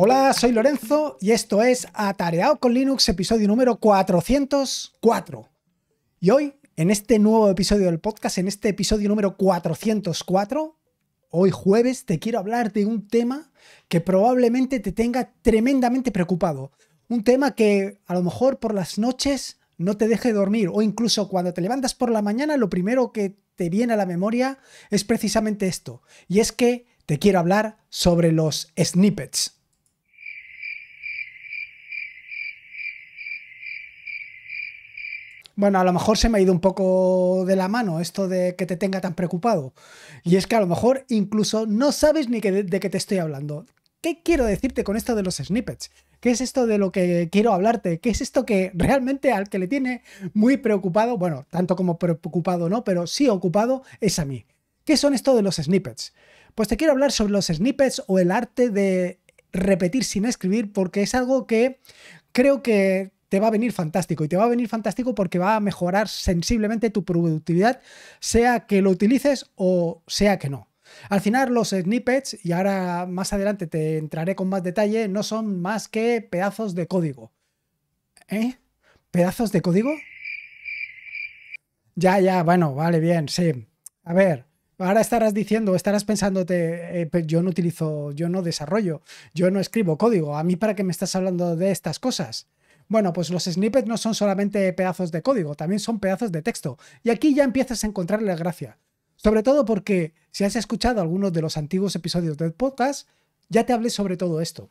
Hola, soy Lorenzo y esto es Atareado con Linux, episodio número 404. Y hoy, en este nuevo episodio del podcast, en este episodio número 404, hoy jueves te quiero hablar de un tema que probablemente te tenga tremendamente preocupado. Un tema que a lo mejor por las noches no te deje dormir o incluso cuando te levantas por la mañana lo primero que te viene a la memoria es precisamente esto. Y es que te quiero hablar sobre los snippets. Bueno, a lo mejor se me ha ido un poco de la mano esto de que te tenga tan preocupado. Y es que a lo mejor incluso no sabes ni de, de qué te estoy hablando. ¿Qué quiero decirte con esto de los snippets? ¿Qué es esto de lo que quiero hablarte? ¿Qué es esto que realmente al que le tiene muy preocupado, bueno, tanto como preocupado no, pero sí ocupado, es a mí? ¿Qué son esto de los snippets? Pues te quiero hablar sobre los snippets o el arte de repetir sin escribir porque es algo que creo que te va a venir fantástico y te va a venir fantástico porque va a mejorar sensiblemente tu productividad, sea que lo utilices o sea que no. Al final los snippets, y ahora más adelante te entraré con más detalle, no son más que pedazos de código. ¿Eh? ¿Pedazos de código? Ya, ya, bueno, vale, bien, sí. A ver, ahora estarás diciendo, estarás pensándote, eh, yo no utilizo, yo no desarrollo, yo no escribo código, a mí para qué me estás hablando de estas cosas. Bueno, pues los snippets no son solamente pedazos de código, también son pedazos de texto. Y aquí ya empiezas a encontrarle gracia. Sobre todo porque si has escuchado algunos de los antiguos episodios del podcast, ya te hablé sobre todo esto.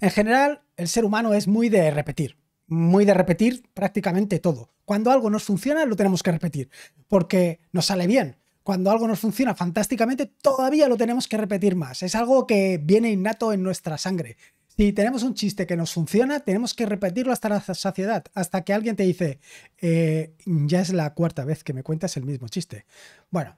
En general, el ser humano es muy de repetir, muy de repetir prácticamente todo. Cuando algo nos funciona, lo tenemos que repetir, porque nos sale bien. Cuando algo nos funciona fantásticamente, todavía lo tenemos que repetir más. Es algo que viene innato en nuestra sangre. Si tenemos un chiste que nos funciona, tenemos que repetirlo hasta la saciedad, hasta que alguien te dice, eh, ya es la cuarta vez que me cuentas el mismo chiste. Bueno,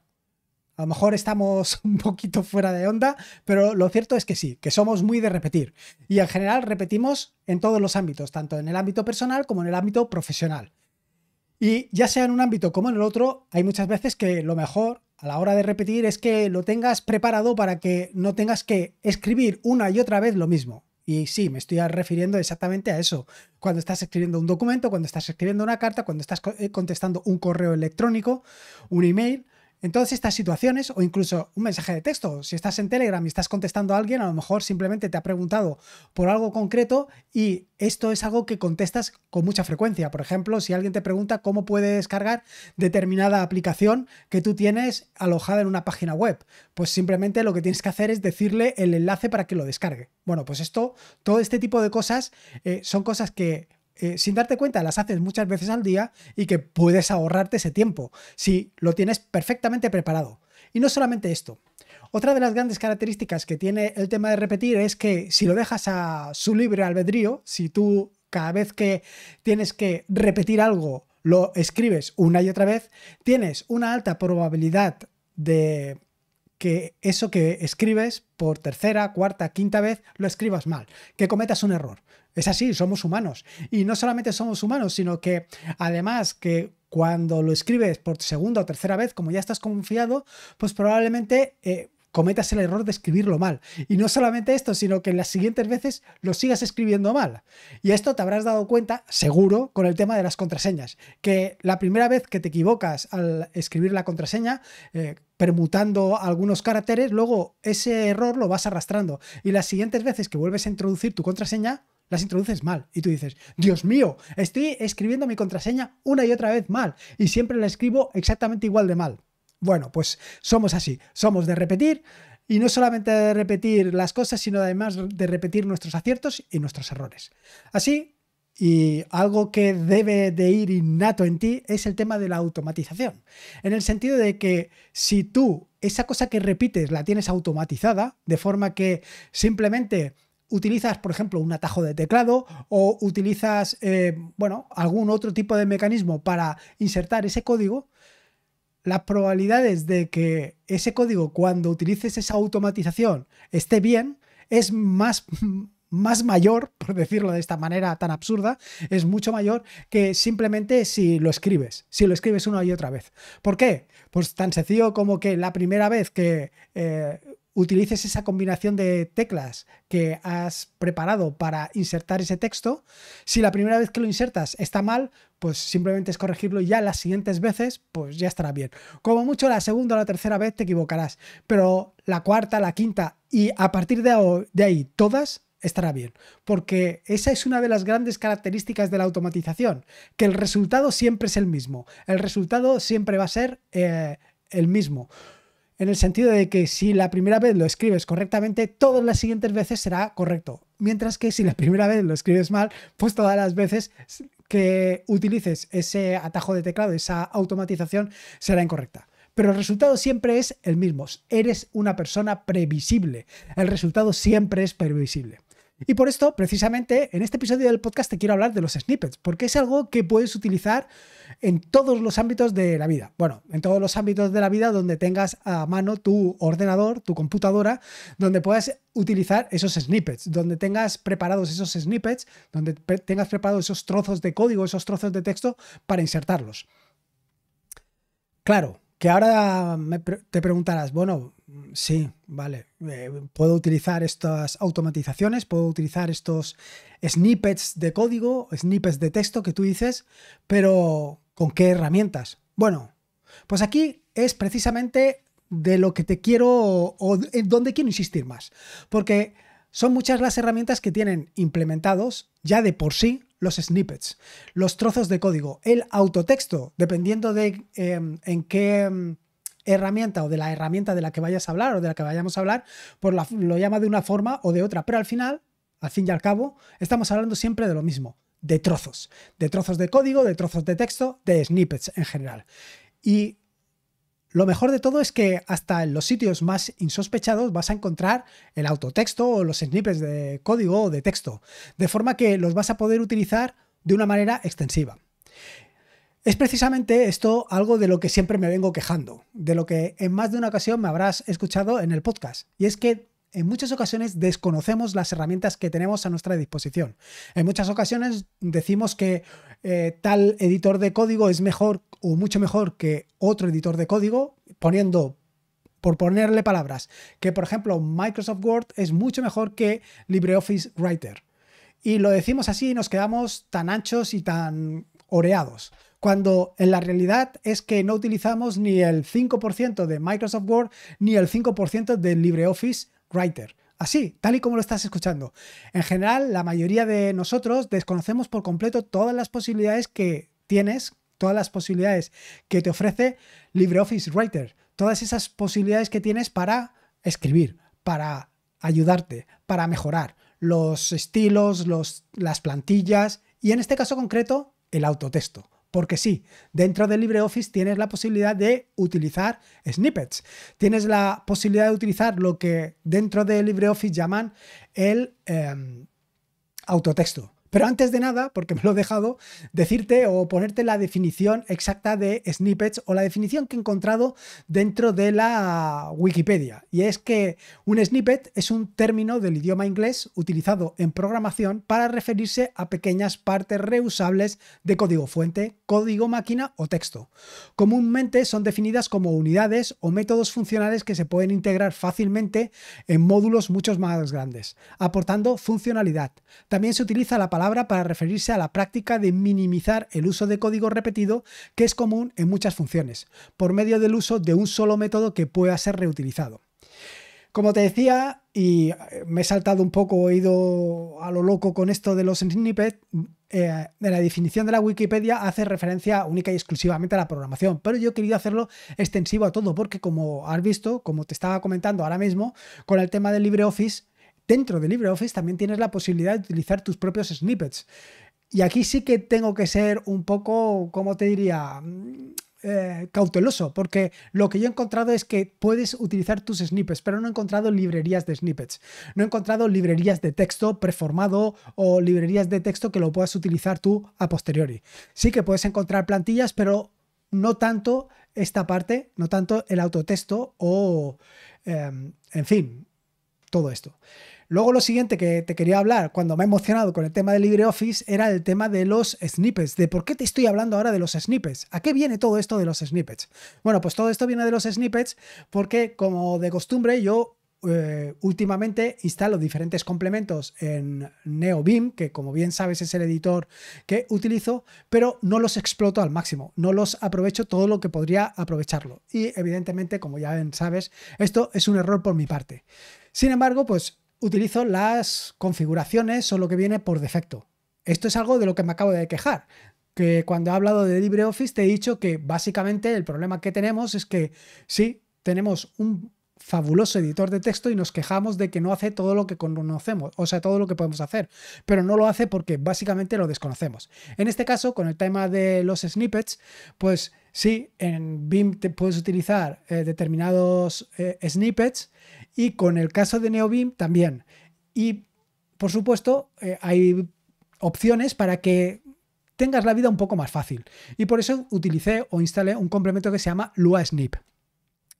a lo mejor estamos un poquito fuera de onda, pero lo cierto es que sí, que somos muy de repetir. Y en general repetimos en todos los ámbitos, tanto en el ámbito personal como en el ámbito profesional. Y ya sea en un ámbito como en el otro, hay muchas veces que lo mejor a la hora de repetir es que lo tengas preparado para que no tengas que escribir una y otra vez lo mismo. Y sí, me estoy refiriendo exactamente a eso. Cuando estás escribiendo un documento, cuando estás escribiendo una carta, cuando estás eh, contestando un correo electrónico, un email, en todas estas situaciones, o incluso un mensaje de texto, si estás en Telegram y estás contestando a alguien, a lo mejor simplemente te ha preguntado por algo concreto y esto es algo que contestas con mucha frecuencia. Por ejemplo, si alguien te pregunta cómo puede descargar determinada aplicación que tú tienes alojada en una página web, pues simplemente lo que tienes que hacer es decirle el enlace para que lo descargue. Bueno, pues esto, todo este tipo de cosas eh, son cosas que eh, sin darte cuenta las haces muchas veces al día y que puedes ahorrarte ese tiempo si lo tienes perfectamente preparado. Y no solamente esto. Otra de las grandes características que tiene el tema de repetir es que si lo dejas a su libre albedrío, si tú cada vez que tienes que repetir algo lo escribes una y otra vez, tienes una alta probabilidad de que eso que escribes por tercera, cuarta, quinta vez lo escribas mal, que cometas un error. Es así, somos humanos. Y no solamente somos humanos, sino que además que cuando lo escribes por segunda o tercera vez, como ya estás confiado, pues probablemente eh, cometas el error de escribirlo mal. Y no solamente esto, sino que las siguientes veces lo sigas escribiendo mal. Y esto te habrás dado cuenta, seguro, con el tema de las contraseñas, que la primera vez que te equivocas al escribir la contraseña, eh, permutando algunos caracteres, luego ese error lo vas arrastrando. Y las siguientes veces que vuelves a introducir tu contraseña, las introduces mal. Y tú dices, Dios mío, estoy escribiendo mi contraseña una y otra vez mal. Y siempre la escribo exactamente igual de mal. Bueno, pues somos así, somos de repetir y no solamente de repetir las cosas, sino además de repetir nuestros aciertos y nuestros errores. Así, y algo que debe de ir innato en ti es el tema de la automatización, en el sentido de que si tú esa cosa que repites la tienes automatizada, de forma que simplemente utilizas, por ejemplo, un atajo de teclado o utilizas, eh, bueno, algún otro tipo de mecanismo para insertar ese código, las probabilidades de que ese código, cuando utilices esa automatización, esté bien, es más, más mayor, por decirlo de esta manera tan absurda, es mucho mayor que simplemente si lo escribes, si lo escribes una y otra vez. ¿Por qué? Pues tan sencillo como que la primera vez que eh, utilices esa combinación de teclas que has preparado para insertar ese texto. Si la primera vez que lo insertas está mal, pues simplemente es corregirlo y ya las siguientes veces, pues ya estará bien. Como mucho la segunda o la tercera vez te equivocarás, pero la cuarta, la quinta y a partir de ahí todas estará bien, porque esa es una de las grandes características de la automatización, que el resultado siempre es el mismo, el resultado siempre va a ser eh, el mismo en el sentido de que si la primera vez lo escribes correctamente, todas las siguientes veces será correcto. Mientras que si la primera vez lo escribes mal, pues todas las veces que utilices ese atajo de teclado, esa automatización, será incorrecta. Pero el resultado siempre es el mismo. Eres una persona previsible. El resultado siempre es previsible. Y por esto, precisamente, en este episodio del podcast te quiero hablar de los snippets, porque es algo que puedes utilizar en todos los ámbitos de la vida. Bueno, en todos los ámbitos de la vida donde tengas a mano tu ordenador, tu computadora, donde puedas utilizar esos snippets, donde tengas preparados esos snippets, donde tengas preparados esos trozos de código, esos trozos de texto para insertarlos. Claro, que ahora te preguntarás, bueno, sí, vale, eh, puedo utilizar estas automatizaciones, puedo utilizar estos snippets de código, snippets de texto que tú dices, pero ¿con qué herramientas? Bueno, pues aquí es precisamente de lo que te quiero o, en eh, donde quiero insistir más, porque son muchas las herramientas que tienen implementados ya de por sí los snippets, los trozos de código, el autotexto, dependiendo de em, en qué em, herramienta o de la herramienta de la que vayas a hablar o de la que vayamos a hablar, por lo llama de una forma o de otra, pero al final, al fin y al cabo, estamos hablando siempre de lo mismo, de trozos, de trozos de código, de trozos de texto, de snippets en general. Y lo mejor de todo es que hasta en los sitios más insospechados vas a encontrar el autotexto o los snippets de código o de texto, de forma que los vas a poder utilizar de una manera extensiva. Es precisamente esto algo de lo que siempre me vengo quejando, de lo que en más de una ocasión me habrás escuchado en el podcast, y es que en muchas ocasiones desconocemos las herramientas que tenemos a nuestra disposición. En muchas ocasiones decimos que eh, tal editor de código es mejor o mucho mejor que otro editor de código, poniendo, por ponerle palabras, que por ejemplo Microsoft Word es mucho mejor que LibreOffice Writer. Y lo decimos así y nos quedamos tan anchos y tan oreados cuando en la realidad es que no utilizamos ni el 5% de Microsoft Word ni el 5% de LibreOffice Writer. Así, tal y como lo estás escuchando. En general, la mayoría de nosotros desconocemos por completo todas las posibilidades que tienes, todas las posibilidades que te ofrece LibreOffice Writer, todas esas posibilidades que tienes para escribir, para ayudarte, para mejorar los estilos, las plantillas y en este caso concreto, el autotexto porque sí, dentro de LibreOffice tienes la posibilidad de utilizar snippets. Tienes la posibilidad de utilizar lo que dentro de LibreOffice llaman el em, autotexto. Pero antes de nada, porque me lo he dejado, decirte o ponerte la definición exacta de snippets o la definición que he encontrado dentro de la Wikipedia. Y es que un snippet es un término del idioma inglés utilizado en programación para referirse a pequeñas partes reusables de código fuente, código máquina o texto. Comúnmente son definidas como unidades o métodos funcionales que se pueden integrar fácilmente en módulos muchos más grandes, aportando funcionalidad. También se utiliza la palabra palabra para referirse a la práctica de minimizar el uso de código repetido que es común en muchas funciones, por medio del uso de un solo método que pueda ser reutilizado. Como te decía, y eh, me he saltado un poco, he ido a lo loco con esto de los snippets, eh, de la definición de la Wikipedia hace referencia única y exclusivamente a la programación, pero yo he querido hacerlo extensivo a todo, porque como has visto, como te estaba comentando ahora mismo, con el tema del LibreOffice, dentro de LibreOffice también tienes la posibilidad de utilizar tus propios snippets. Y aquí sí que tengo que ser un poco, como te diría? Mm, eh, cauteloso, porque lo que yo he encontrado es que puedes utilizar tus snippets, pero no he encontrado librerías de snippets. No he encontrado librerías de texto preformado o librerías de texto que lo puedas utilizar tú a posteriori. Sí que puedes encontrar plantillas, pero no tanto esta parte, no tanto el autotexto o, em, en fin, todo esto. Luego lo siguiente que te quería hablar cuando me he emocionado con el tema de LibreOffice era el tema de los snippets, de por qué te estoy hablando ahora de los snippets. ¿A qué viene todo esto de los snippets? Bueno, pues todo esto viene de los snippets porque como de costumbre yo eh, últimamente instalo diferentes complementos en NeoBeam, que como bien sabes es el editor que utilizo, pero no los exploto al máximo, no los aprovecho todo lo que podría aprovecharlo. Y evidentemente, como ya sabes, esto es un error por mi parte. Sin embargo, pues utilizo las configuraciones o lo que viene por defecto. Esto es algo de lo que me acabo de quejar, que cuando he hablado de LibreOffice te he dicho que básicamente el problema que tenemos es que sí, tenemos un fabuloso editor de texto y nos quejamos de que no hace todo lo que conocemos, o sea, todo lo que podemos hacer, pero no lo hace porque básicamente lo desconocemos. En este caso, con el tema de los snippets, pues sí, en BIM te puedes utilizar eh, determinados eh, snippets y con el caso de NeoBeam también. Y por supuesto, eh, hay opciones para que tengas la vida un poco más fácil. Y por eso utilicé o instalé un complemento que se llama LuaSnip Snip.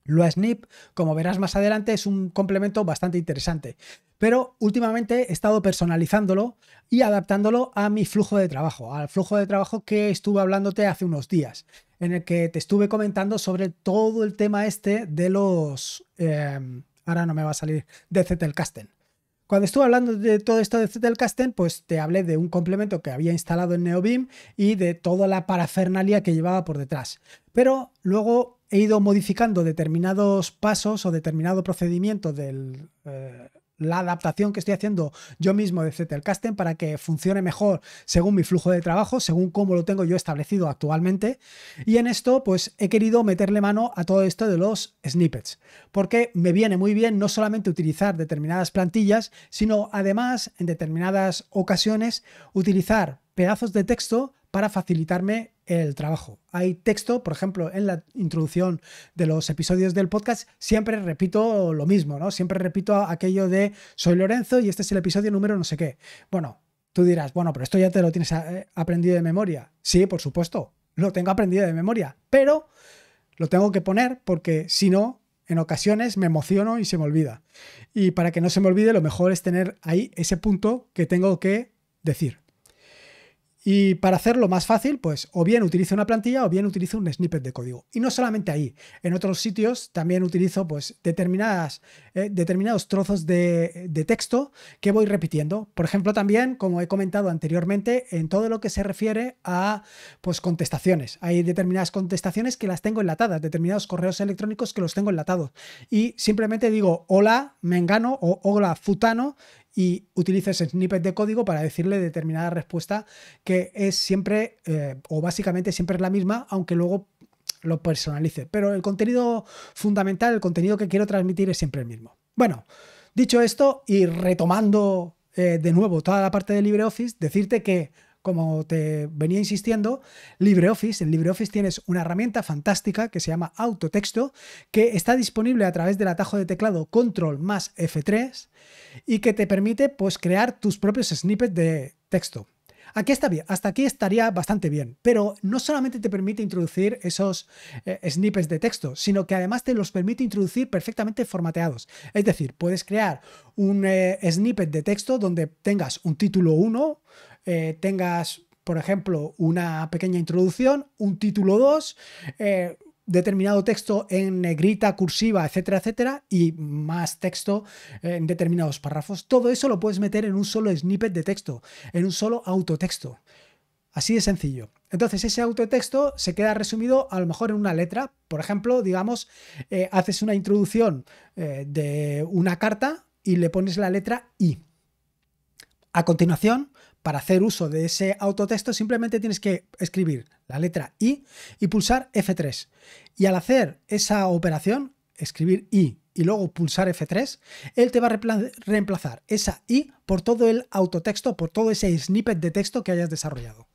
Lua Snip, como verás más adelante, es un complemento bastante interesante. Pero últimamente he estado personalizándolo y adaptándolo a mi flujo de trabajo, al flujo de trabajo que estuve hablándote hace unos días, en el que te estuve comentando sobre todo el tema este de los... Eh, ahora no me va a salir, de Zettelkasten. Cuando estuve hablando de todo esto de Zettelkasten, pues te hablé de un complemento que había instalado en NeoBeam y de toda la parafernalia que llevaba por detrás. Pero luego he ido modificando determinados pasos o determinado procedimiento del, eh, la adaptación que estoy haciendo yo mismo de Casting para que funcione mejor según mi flujo de trabajo, según cómo lo tengo yo establecido actualmente. Y en esto, pues he querido meterle mano a todo esto de los snippets, porque me viene muy bien no solamente utilizar determinadas plantillas, sino además en determinadas ocasiones utilizar pedazos de texto para facilitarme el trabajo. Hay texto, por ejemplo, en la introducción de los episodios del podcast, siempre repito lo mismo, ¿no? Siempre repito aquello de soy Lorenzo y este es el episodio número no sé qué. Bueno, tú dirás, bueno, pero esto ya te lo tienes eh, aprendido de memoria. Sí, por supuesto, lo tengo aprendido de memoria, pero lo tengo que poner porque si no, en ocasiones me emociono y se me olvida. Y para que no se me olvide, lo mejor es tener ahí ese punto que tengo que decir. Y para hacerlo más fácil, pues o bien utilizo una plantilla o bien utilizo un snippet de código. Y no solamente ahí, en otros sitios también utilizo pues determinadas, eh, determinados trozos de, texto que voy repitiendo. Por ejemplo, también, como he comentado anteriormente, en todo lo que se refiere a pues contestaciones. Hay determinadas contestaciones que las tengo enlatadas, determinados correos electrónicos que los tengo enlatados. Y simplemente digo hola, mengano o hola, futano y utilices snippet de código para decirle determinada respuesta que es siempre eh, o básicamente siempre es la misma, aunque luego lo personalice. Pero el contenido fundamental, el contenido que quiero transmitir es siempre el mismo. Bueno, dicho esto y retomando eh, de nuevo toda la parte de LibreOffice, decirte que como te venía insistiendo, LibreOffice. En LibreOffice tienes una herramienta fantástica que se llama Autotexto, que está disponible a través del atajo de teclado Control más F3 y que te permite pues, crear tus propios snippets de texto. Aquí está bien, hasta aquí estaría bastante bien, pero no solamente te permite introducir esos eh, snippets de texto, sino que además te los permite introducir perfectamente formateados. Es decir, puedes crear un eh, snippet de texto donde tengas un título 1, eh, tengas, por ejemplo, una pequeña introducción, un título 2, eh, determinado texto en negrita, cursiva, etcétera, etcétera, y más texto en determinados párrafos. Todo eso lo puedes meter en un solo snippet de texto, en un solo autotexto. Así de sencillo. Entonces ese autotexto se queda resumido a lo mejor en una letra. Por ejemplo, digamos, eh, haces una introducción de una carta y le pones la letra I. A continuación, para hacer uso de ese autotexto simplemente tienes que escribir la letra I y pulsar F3. Y al hacer esa operación, escribir I y luego pulsar F3, él te va a reemplazar esa I por todo el autotexto, por todo ese snippet de texto que hayas desarrollado.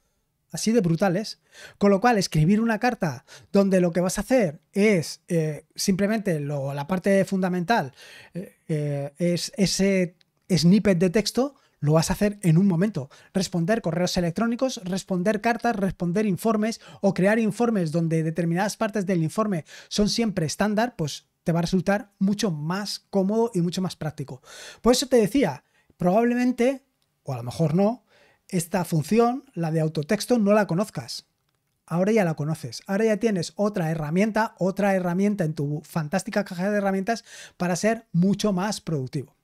Así de brutales. Con lo cual, escribir una carta donde lo que vas a hacer es eh, simplemente la parte fundamental, eh, eh, es ese snippet de texto, lo vas a hacer en un momento. Responder correos electrónicos, responder cartas, responder informes o crear informes donde determinadas partes del informe son siempre estándar, pues te va a resultar mucho más cómodo y mucho más práctico. Por eso te decía, probablemente, o a lo mejor no, esta función, la de autotexto, no la conozcas. Ahora ya la conoces, ahora ya tienes otra herramienta, otra herramienta en tu fantástica caja de herramientas para ser mucho más productivo.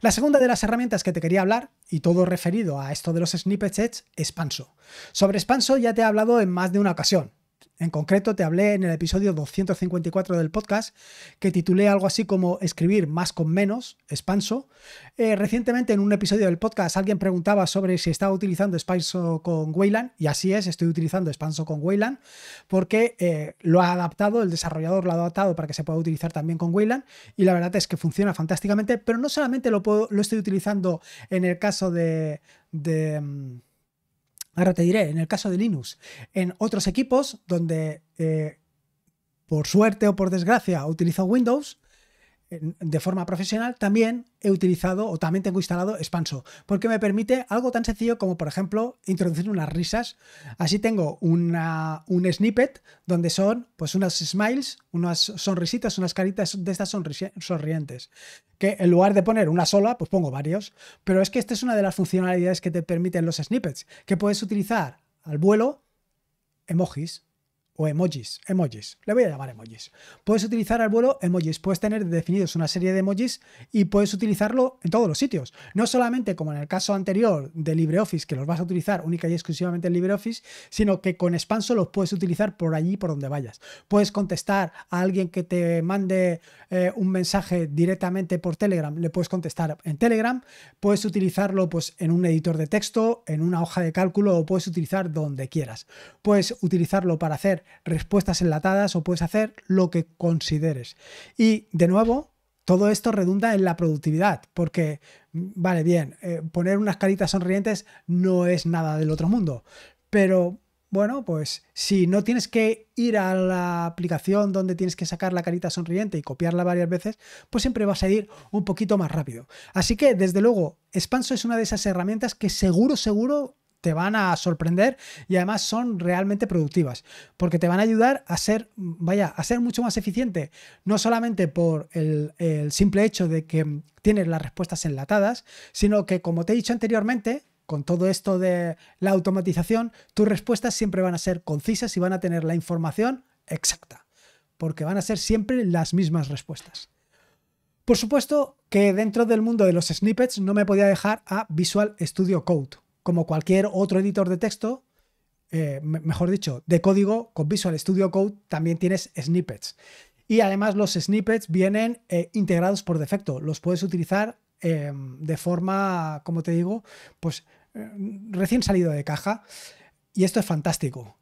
La segunda de las herramientas que te quería hablar, y todo referido a esto de los snippets es Spanso. Sobre Spanso ya te he hablado en más de una ocasión, en concreto, te hablé en el episodio 254 del podcast, que titulé algo así como Escribir más con menos, expanso. Eh, recientemente, en un episodio del podcast, alguien preguntaba sobre si estaba utilizando expanso con Wayland, y así es, estoy utilizando expanso con Wayland, porque eh, lo ha adaptado, el desarrollador lo ha adaptado para que se pueda utilizar también con Wayland, y la verdad es que funciona fantásticamente, pero no solamente lo, puedo, lo estoy utilizando en el caso de mm, ahora te diré, en el caso de Linux, en otros equipos donde, eh, por suerte o por desgracia, utilizo Windows, de forma profesional, también he utilizado o también tengo instalado Spanso, porque me permite algo tan sencillo como, por ejemplo, introducir unas risas. Así tengo una, un snippet donde son pues unas smiles, unas sonrisitas, unas caritas de estas sonrientes, que en lugar de poner una sola, pues pongo varios. Pero es que esta es una de las funcionalidades que te permiten los snippets, que puedes utilizar al vuelo emojis o emojis, emojis, le voy a llamar emojis. Puedes utilizar al vuelo emojis, puedes tener definidos una serie de emojis y puedes utilizarlo en todos los sitios. No solamente como en el caso anterior de LibreOffice, que los vas a utilizar única y exclusivamente en LibreOffice, sino que con Expanso los puedes utilizar por allí, por donde vayas. Puedes contestar a alguien que te mande eh, un mensaje directamente por Telegram, le puedes contestar en Telegram, puedes utilizarlo pues, en un editor de texto, en una hoja de cálculo o puedes utilizar donde quieras. Puedes utilizarlo para hacer respuestas enlatadas o puedes hacer lo que consideres. Y de nuevo, todo esto redunda en la productividad, porque, mm, vale, bien, eh, poner unas caritas sonrientes no es nada del otro mundo, pero bueno, pues si no tienes que ir a la aplicación donde tienes que sacar la carita sonriente y copiarla varias veces, pues siempre vas a ir un poquito más rápido. Así que, desde luego, Expanso es una de esas herramientas que seguro, seguro te van a sorprender y además son realmente productivas, porque te van a ayudar a ser, vaya, a ser mucho más eficiente, no solamente por el, el simple hecho de que tienes las respuestas enlatadas, sino que como te he dicho anteriormente, con todo esto de la automatización, tus respuestas siempre van a ser concisas y van a tener la información exacta, porque van a ser siempre las mismas respuestas. Por supuesto que dentro del mundo de los snippets no me podía dejar a Visual Studio Code, como cualquier otro editor de texto, eh, mejor dicho, de código con Visual Studio Code también tienes snippets. Y además los snippets vienen eh, integrados por defecto, los puedes utilizar em, de forma, como te digo, pues eh, recién salido de caja. Y esto es fantástico.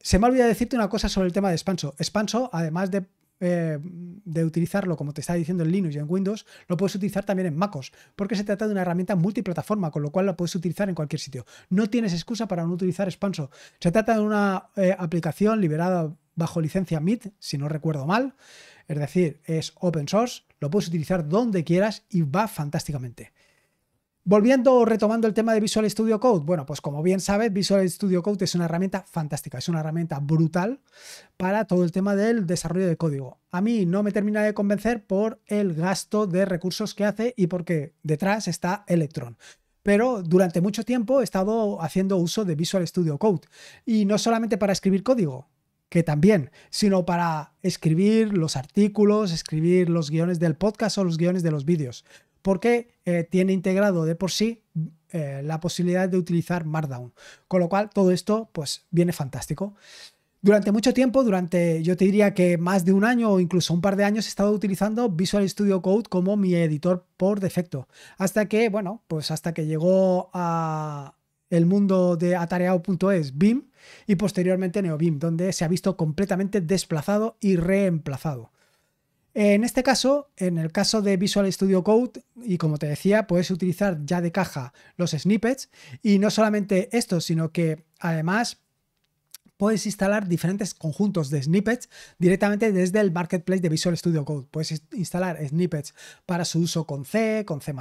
Se me ha olvidado decirte una cosa sobre el tema de Spanso. Spanso, además de eh, de utilizarlo, como te está diciendo en Linux y en Windows, lo puedes utilizar también en MacOS, porque se trata de una herramienta multiplataforma, con lo cual la puedes utilizar en cualquier sitio. No tienes excusa para no utilizar Spanso. Se trata de una eh, aplicación liberada bajo licencia MIT, si no recuerdo mal, es decir, es open source, lo puedes utilizar donde quieras y va fantásticamente. Volviendo o retomando el tema de Visual Studio Code, bueno, pues como bien sabes, Visual Studio Code es una herramienta fantástica, es una herramienta brutal para todo el tema del desarrollo de código. A mí no me termina de convencer por el gasto de recursos que hace y porque detrás está Electron pero durante mucho tiempo he estado haciendo uso de Visual Studio Code. Y no solamente para escribir código, que también, sino para escribir los artículos, escribir los guiones del podcast o los guiones de los vídeos porque eh, tiene integrado de por sí eh, la posibilidad de utilizar Markdown. Con lo cual, todo esto pues viene fantástico. Durante mucho tiempo, durante yo te diría que más de un año o incluso un par de años, he estado utilizando Visual Studio Code como mi editor por defecto. Hasta que, bueno, pues hasta que llegó a, el mundo de atareado.es, BIM, y posteriormente NeoBIM, donde se ha visto completamente desplazado y reemplazado. En este caso, en el caso de Visual Studio Code, y como te decía, puedes utilizar ya de caja los snippets, y no solamente esto, sino que además puedes instalar diferentes conjuntos de snippets directamente desde el marketplace de Visual Studio Code. Puedes instalar snippets para su uso con C, con C,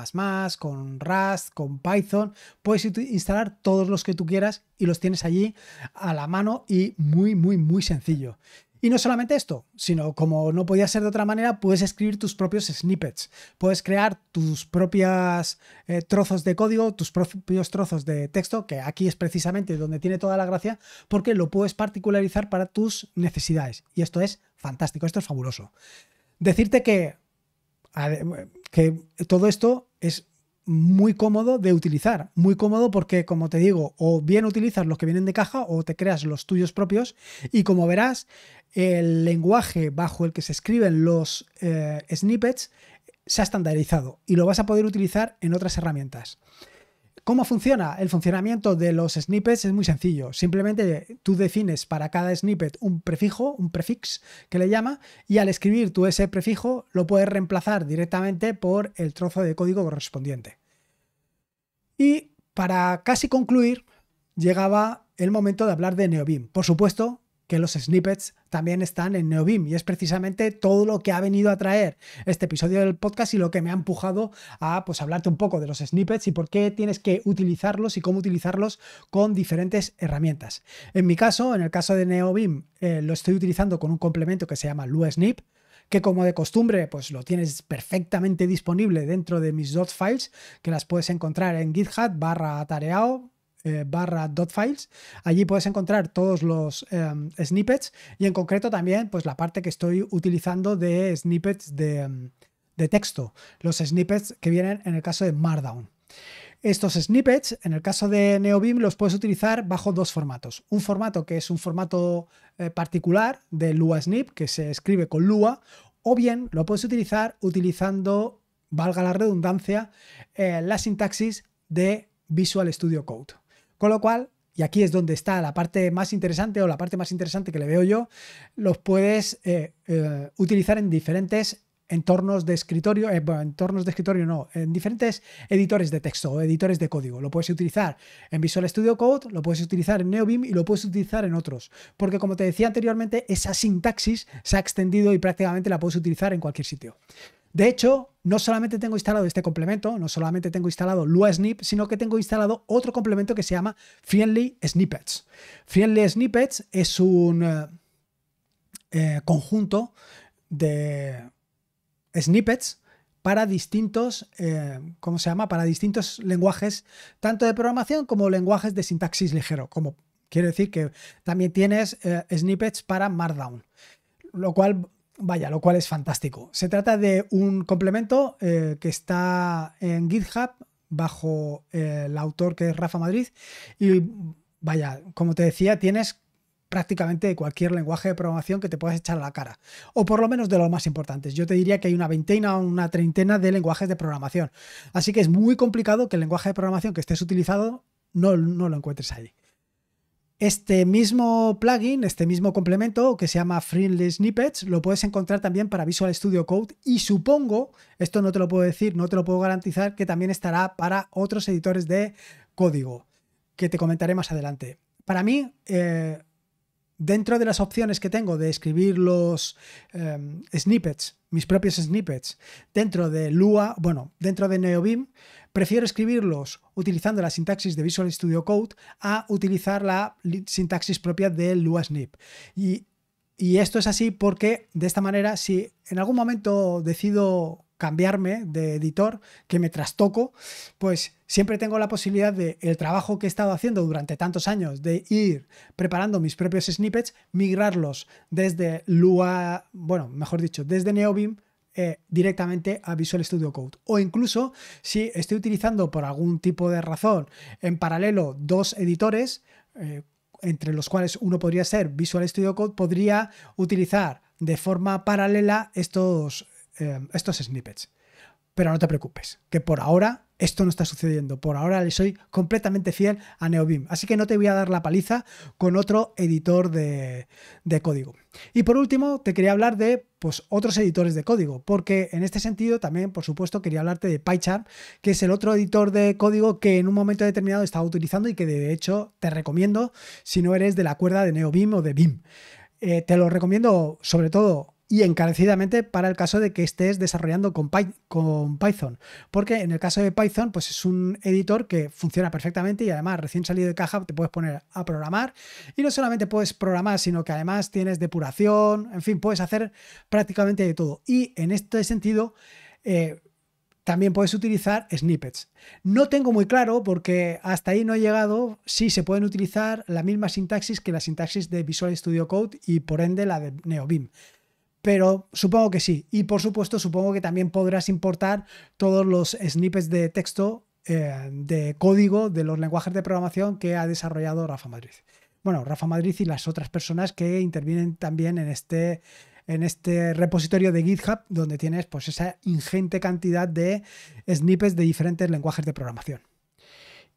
con Rust, con Python. Puedes instalar todos los que tú quieras y los tienes allí a la mano y muy, muy, muy sencillo. Y no solamente esto, sino como no podía ser de otra manera, puedes escribir tus propios snippets, puedes crear tus propias eh, trozos de código, tus propios trozos de texto, que aquí es precisamente donde tiene toda la gracia, porque lo puedes particularizar para tus necesidades. Y esto es fantástico, esto es fabuloso. Decirte que, que todo esto es muy cómodo de utilizar. Muy cómodo porque, como te digo, o bien utilizas los que vienen de caja o te creas los tuyos propios. Y como verás, el lenguaje bajo el que se escriben los eh, snippets se ha estandarizado y lo vas a poder utilizar en otras herramientas. ¿Cómo funciona? El funcionamiento de los snippets es muy sencillo. Simplemente tú defines para cada snippet un prefijo, un prefix que le llama, y al escribir tú ese prefijo lo puedes reemplazar directamente por el trozo de código correspondiente. Y para casi concluir, llegaba el momento de hablar de NeoBeam. Por supuesto, que los snippets también están en NeoBeam y es precisamente todo lo que ha venido a traer este episodio del podcast y lo que me ha empujado a pues hablarte un poco de los snippets y por qué tienes que utilizarlos y cómo utilizarlos con diferentes herramientas. En mi caso, en el caso de NeoBeam, eh, lo estoy utilizando con un complemento que se llama LuaSnip que como de costumbre, pues lo tienes perfectamente disponible dentro de mis dot files, que las puedes encontrar en GitHub barra tareao eh, barra .files, Allí puedes encontrar todos los em, snippets y en concreto también pues la parte que estoy utilizando de snippets em, de, texto, los snippets que vienen en el caso de Markdown. Estos snippets, en el caso de NeoBeam, los puedes utilizar bajo dos formatos. Un formato que es un formato eh, particular de Lua Snip, que se escribe con Lua, o bien lo puedes utilizar utilizando, valga la redundancia, eh, la sintaxis de Visual Studio Code. Con lo cual, y aquí es donde está la parte más interesante o la parte más interesante que le veo yo, los puedes eh, eh, utilizar en diferentes entornos de escritorio, eh, entornos de escritorio no, en diferentes editores de texto o editores de código. Lo puedes utilizar en Visual Studio Code, lo puedes utilizar en NeoBeam y lo puedes utilizar en otros. Porque como te decía anteriormente, esa sintaxis se ha extendido y prácticamente la puedes utilizar en cualquier sitio. De hecho, no solamente tengo instalado este complemento, no solamente tengo instalado LuaSnip, sino que tengo instalado otro complemento que se llama Friendly Snippets. Friendly Snippets es un eh, eh, conjunto de snippets para distintos, eh, ¿cómo se llama? Para distintos lenguajes, tanto de programación como lenguajes de sintaxis ligero. Como quiero decir que también tienes snippets para Markdown, lo cual Vaya, lo cual es fantástico. Se trata de un complemento eh, que está en GitHub bajo eh, el autor que es Rafa Madrid. Y vaya, como te decía, tienes prácticamente cualquier lenguaje de programación que te puedas echar a la cara. O por lo menos de los más importantes. Yo te diría que hay una veintena o una treintena de lenguajes de programación. Así que es muy complicado que el lenguaje de programación que estés utilizado no, no lo encuentres ahí. Este mismo plugin, este mismo complemento que se llama Friendly Snippets, lo puedes encontrar también para Visual Studio Code y supongo, esto no te lo puedo decir, no te lo puedo garantizar, que también estará para otros editores de código, que te comentaré más adelante. Para mí, eh, dentro de las opciones que tengo de escribir los em, snippets, mis propios snippets, dentro de Lua, bueno, dentro de NeoBeam, prefiero escribirlos utilizando la sintaxis de Visual Studio Code a utilizar la sintaxis propia de Lua Snip. y esto es así porque de esta manera, si en algún momento decido cambiarme de editor, que me trastoco, pues siempre tengo la posibilidad de el trabajo que he estado haciendo durante tantos años de ir preparando mis propios snippets, migrarlos desde Lua, bueno, mejor dicho, desde NeoBeam eh, directamente a Visual Studio Code. O incluso si estoy utilizando por algún tipo de razón en paralelo dos editores, eh, entre los cuales uno podría ser Visual Studio Code, podría utilizar de forma paralela estos Em, estos snippets. Pero no te preocupes, que por ahora esto no está sucediendo. Por ahora le soy completamente fiel a Neobim, Así que no te voy a dar la paliza con otro editor de, código. Y por último, te quería hablar de pues, otros editores de código, porque en este sentido también, por supuesto, quería hablarte de PyCharm, que es el otro editor de código que en un momento determinado estaba utilizando y que de hecho te recomiendo si no eres de la cuerda de Neobim o de BIM. Eh, te lo recomiendo sobre todo y encarecidamente para el caso de que estés desarrollando con, Python. Porque en el caso de Python, pues es un editor que funciona perfectamente y además recién salido de caja te puedes poner a programar. Y no solamente puedes programar, sino que además tienes depuración, en fin, puedes hacer prácticamente de todo. Y en este sentido... Eh, también puedes utilizar snippets. No tengo muy claro, porque hasta ahí no he llegado, si se pueden utilizar la misma sintaxis que la sintaxis de Visual Studio Code y por ende la de NeoBeam pero supongo que sí. Y por supuesto, supongo que también podrás importar todos los snippets de texto, eh, de código de los lenguajes de programación que ha desarrollado Rafa Madrid. Bueno, Rafa Madrid y las otras personas que intervienen también en este, en este repositorio de GitHub, donde tienes pues esa ingente cantidad de snippets de diferentes lenguajes de programación.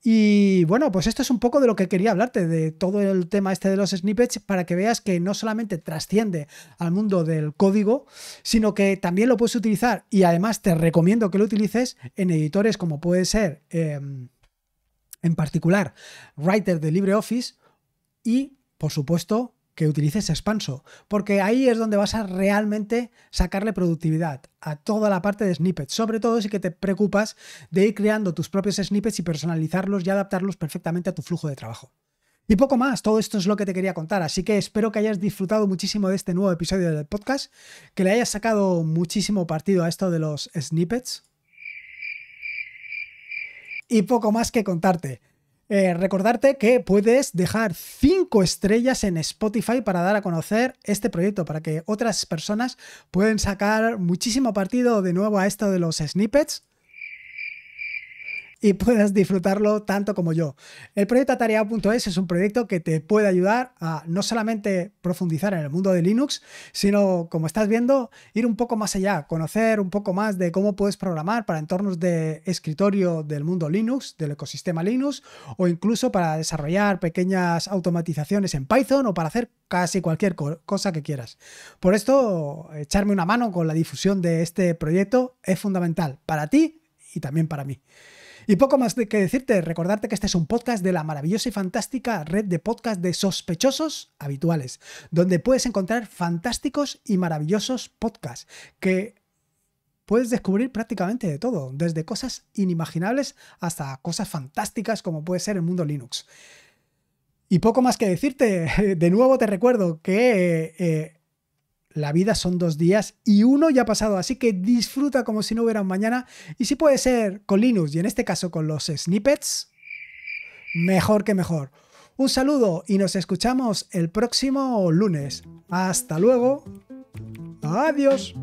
Y bueno, pues esto es un poco de lo que quería hablarte, de todo el tema este de los snippets, para que veas que no solamente trasciende al mundo del código, sino que también lo puedes utilizar y además te recomiendo que lo utilices en editores como puede ser, em, en particular, Writer de LibreOffice y, por supuesto, que utilices Expanso, porque ahí es donde vas a realmente sacarle productividad a toda la parte de snippets, sobre todo si que te preocupas de ir creando tus propios snippets y personalizarlos y adaptarlos perfectamente a tu flujo de trabajo. Y poco más, todo esto es lo que te quería contar, así que espero que hayas disfrutado muchísimo de este nuevo episodio del podcast, que le hayas sacado muchísimo partido a esto de los snippets. Y poco más que contarte. Eh, recordarte que puedes dejar 5 estrellas en Spotify para dar a conocer este proyecto, para que otras personas puedan sacar muchísimo partido de nuevo a esto de los snippets y puedas disfrutarlo tanto como yo. El proyecto atareado.es es un proyecto que te puede ayudar a no solamente profundizar en el mundo de Linux, sino, como estás viendo, ir un poco más allá, conocer un poco más de cómo puedes programar para entornos de escritorio del mundo Linux, del ecosistema Linux, o incluso para desarrollar pequeñas automatizaciones en Python o para hacer casi cualquier cosa que quieras. Por esto, echarme una mano con la difusión de este proyecto es fundamental para ti y también para mí. Y poco más que decirte, recordarte que este es un podcast de la maravillosa y fantástica red de podcast de sospechosos habituales, donde puedes encontrar fantásticos y maravillosos podcasts que puedes descubrir prácticamente de todo, desde cosas inimaginables hasta cosas fantásticas como puede ser el mundo Linux. Y poco más que decirte, de nuevo te recuerdo que eh, la vida son dos días y uno ya ha pasado, así que disfruta como si no hubiera un mañana. Y si puede ser con Linux y en este caso con los snippets, mejor que mejor. Un saludo y nos escuchamos el próximo lunes. Hasta luego. Adiós.